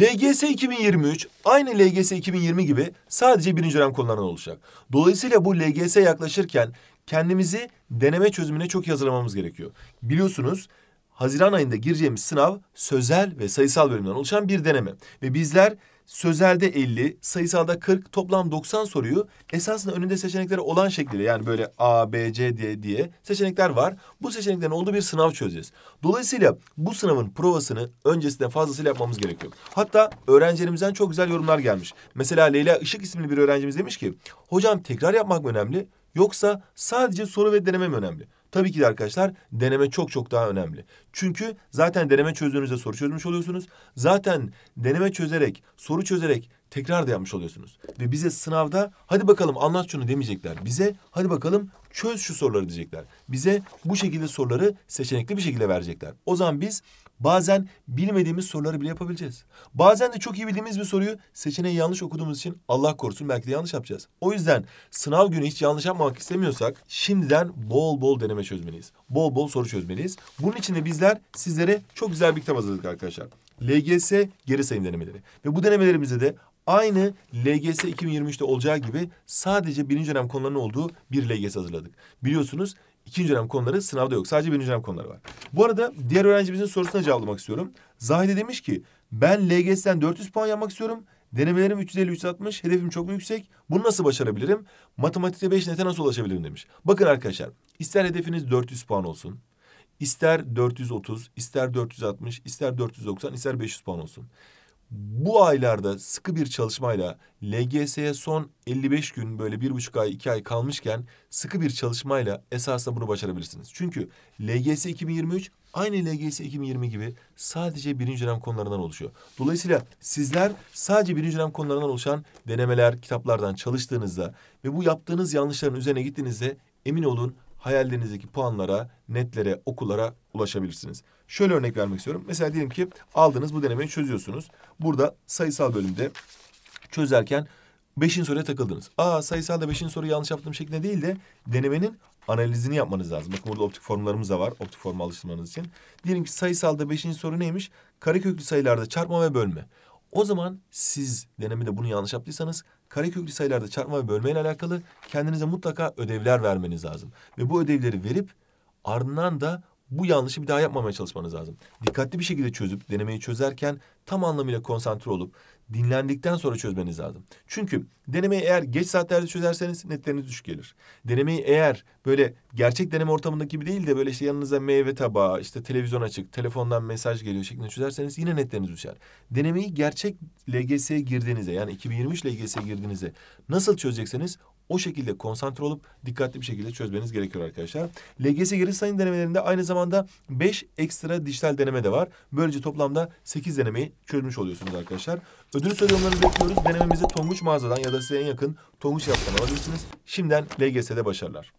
LGS 2023 aynı LGS 2020 gibi sadece birinci dönem konularından oluşacak. Dolayısıyla bu LGS yaklaşırken kendimizi deneme çözümüne çok hazırlamamız gerekiyor. Biliyorsunuz Haziran ayında gireceğimiz sınav sözel ve sayısal bölümden oluşan bir deneme. Ve bizler sözelde 50, sayısalda 40, toplam 90 soruyu esasında önünde seçenekleri olan şekilde yani böyle A, B, C diye, diye seçenekler var. Bu seçeneklerin olduğu bir sınav çözeceğiz. Dolayısıyla bu sınavın provasını öncesinde fazlasıyla yapmamız gerekiyor. Hatta öğrencilerimizden çok güzel yorumlar gelmiş. Mesela Leyla Işık isimli bir öğrencimiz demiş ki hocam tekrar yapmak mı önemli yoksa sadece soru ve deneme mi önemli? Tabii ki de arkadaşlar deneme çok çok daha önemli. Çünkü zaten deneme çözdüğünüzde soru çözmüş oluyorsunuz. Zaten deneme çözerek, soru çözerek tekrar da yapmış oluyorsunuz. Ve bize sınavda hadi bakalım anlat şunu demeyecekler. Bize hadi bakalım çöz şu soruları diyecekler. Bize bu şekilde soruları seçenekli bir şekilde verecekler. O zaman biz Bazen bilmediğimiz soruları bile yapabileceğiz. Bazen de çok iyi bildiğimiz bir soruyu seçeneği yanlış okuduğumuz için Allah korusun belki de yanlış yapacağız. O yüzden sınav günü hiç yanlış yapmamak istemiyorsak şimdiden bol bol deneme çözmeliyiz. Bol bol soru çözmeliyiz. Bunun için de bizler sizlere çok güzel bir kitap hazırladık arkadaşlar. LGS geri sayım denemeleri. Ve bu denemelerimizde de aynı LGS 2023'te olacağı gibi sadece birinci dönem konularının olduğu bir LGS hazırladık. Biliyorsunuz İkinci dönem konuları sınavda yok. Sadece birinci dönem konuları var. Bu arada diğer öğrencimizin sorusuna cevaplamak istiyorum. Zahide demiş ki ben LGS'den 400 puan yapmak istiyorum. Denemelerim 350-360. Hedefim çok mu yüksek? Bunu nasıl başarabilirim? Matematikte 5 nete nasıl ulaşabilirim demiş. Bakın arkadaşlar ister hedefiniz 400 puan olsun. ister 430, ister 460, ister 490, ister 500 puan olsun bu aylarda sıkı bir çalışmayla LGS'ye son 55 gün böyle bir buçuk ay iki ay kalmışken sıkı bir çalışmayla esasında bunu başarabilirsiniz. Çünkü LGS 2023 aynı LGS 2020 gibi sadece birinci dönem konularından oluşuyor. Dolayısıyla sizler sadece birinci dönem konularından oluşan denemeler, kitaplardan çalıştığınızda ve bu yaptığınız yanlışların üzerine gittiğinizde emin olun hayallerinizdeki puanlara, netlere, okullara ulaşabilirsiniz. Şöyle örnek vermek istiyorum. Mesela diyelim ki aldınız bu denemeyi çözüyorsunuz. Burada sayısal bölümde çözerken beşin soruya takıldınız. Aa sayısalda beşin soruyu yanlış yaptığım şeklinde değil de denemenin analizini yapmanız lazım. Bakın burada optik formlarımız da var. Optik forma alıştırmanız için. Diyelim ki sayısalda beşinci soru neymiş? Kareköklü sayılarda çarpma ve bölme. O zaman siz denemede bunu yanlış yaptıysanız kareköklü sayılarda çarpma ve bölmeyle alakalı kendinize mutlaka ödevler vermeniz lazım. Ve bu ödevleri verip ardından da bu yanlışı bir daha yapmamaya çalışmanız lazım. Dikkatli bir şekilde çözüp denemeyi çözerken tam anlamıyla konsantre olup dinlendikten sonra çözmeniz lazım. Çünkü denemeyi eğer geç saatlerde çözerseniz netleriniz düşük gelir. Denemeyi eğer böyle gerçek deneme ortamındaki gibi değil de böyle işte yanınıza meyve tabağı, işte televizyon açık, telefondan mesaj geliyor şeklinde çözerseniz yine netleriniz düşer. Denemeyi gerçek LGS'ye girdiğinizde yani 2023 LGS'ye girdiğinizde nasıl çözecekseniz o şekilde konsantre olup dikkatli bir şekilde çözmeniz gerekiyor arkadaşlar. LGS geri sayım denemelerinde aynı zamanda 5 ekstra dijital deneme de var. Böylece toplamda 8 denemeyi çözmüş oluyorsunuz arkadaşlar. Ödül sorularınızı bekliyoruz. Denememizi Tonguç mağazadan ya da size en yakın Tonguç yaptan alabilirsiniz. Şimdiden LGS'de başarılar.